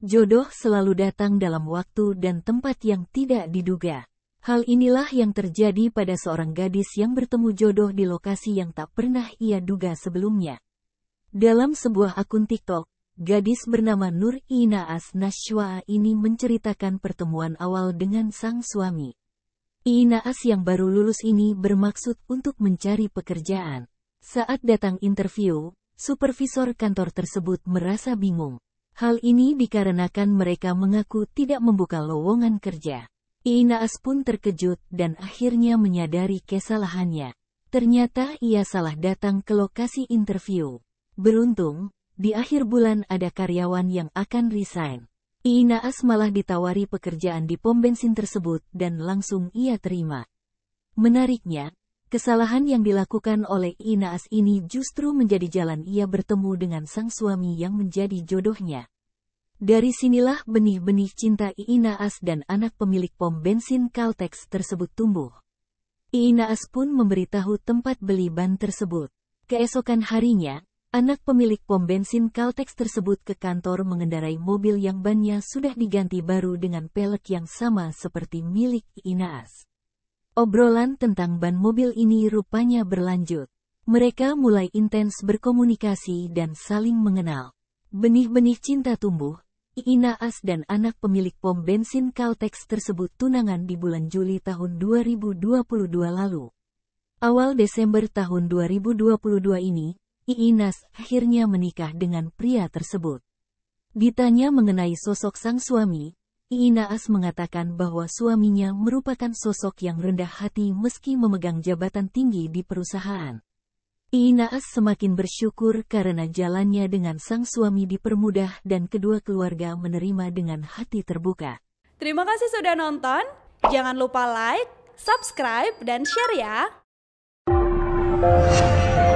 Jodoh selalu datang dalam waktu dan tempat yang tidak diduga. Hal inilah yang terjadi pada seorang gadis yang bertemu jodoh di lokasi yang tak pernah ia duga sebelumnya. Dalam sebuah akun TikTok, gadis bernama Nur Inaas Nashwa ini menceritakan pertemuan awal dengan sang suami. Inaas yang baru lulus ini bermaksud untuk mencari pekerjaan. Saat datang interview, supervisor kantor tersebut merasa bingung Hal ini dikarenakan mereka mengaku tidak membuka lowongan kerja. Iinaas pun terkejut dan akhirnya menyadari kesalahannya. Ternyata ia salah datang ke lokasi interview. Beruntung, di akhir bulan ada karyawan yang akan resign. Iinaas malah ditawari pekerjaan di pom bensin tersebut dan langsung ia terima. Menariknya, Kesalahan yang dilakukan oleh Inaas ini justru menjadi jalan ia bertemu dengan sang suami yang menjadi jodohnya. Dari sinilah benih-benih cinta Iinaas dan anak pemilik pom bensin Caltex tersebut tumbuh. Iinaas pun memberitahu tempat beli ban tersebut. Keesokan harinya, anak pemilik pom bensin Caltex tersebut ke kantor mengendarai mobil yang bannya sudah diganti baru dengan pelek yang sama seperti milik Iinaas. Obrolan tentang ban mobil ini rupanya berlanjut. Mereka mulai intens berkomunikasi dan saling mengenal. Benih-benih cinta tumbuh, Inaas dan anak pemilik pom bensin Caltex tersebut tunangan di bulan Juli tahun 2022 lalu. Awal Desember tahun 2022 ini, Iinas akhirnya menikah dengan pria tersebut. Ditanya mengenai sosok sang suami, Inaas mengatakan bahwa suaminya merupakan sosok yang rendah hati meski memegang jabatan tinggi di perusahaan. Iinaas semakin bersyukur karena jalannya dengan sang suami dipermudah dan kedua keluarga menerima dengan hati terbuka. Terima kasih sudah nonton. Jangan lupa like, subscribe, dan share ya.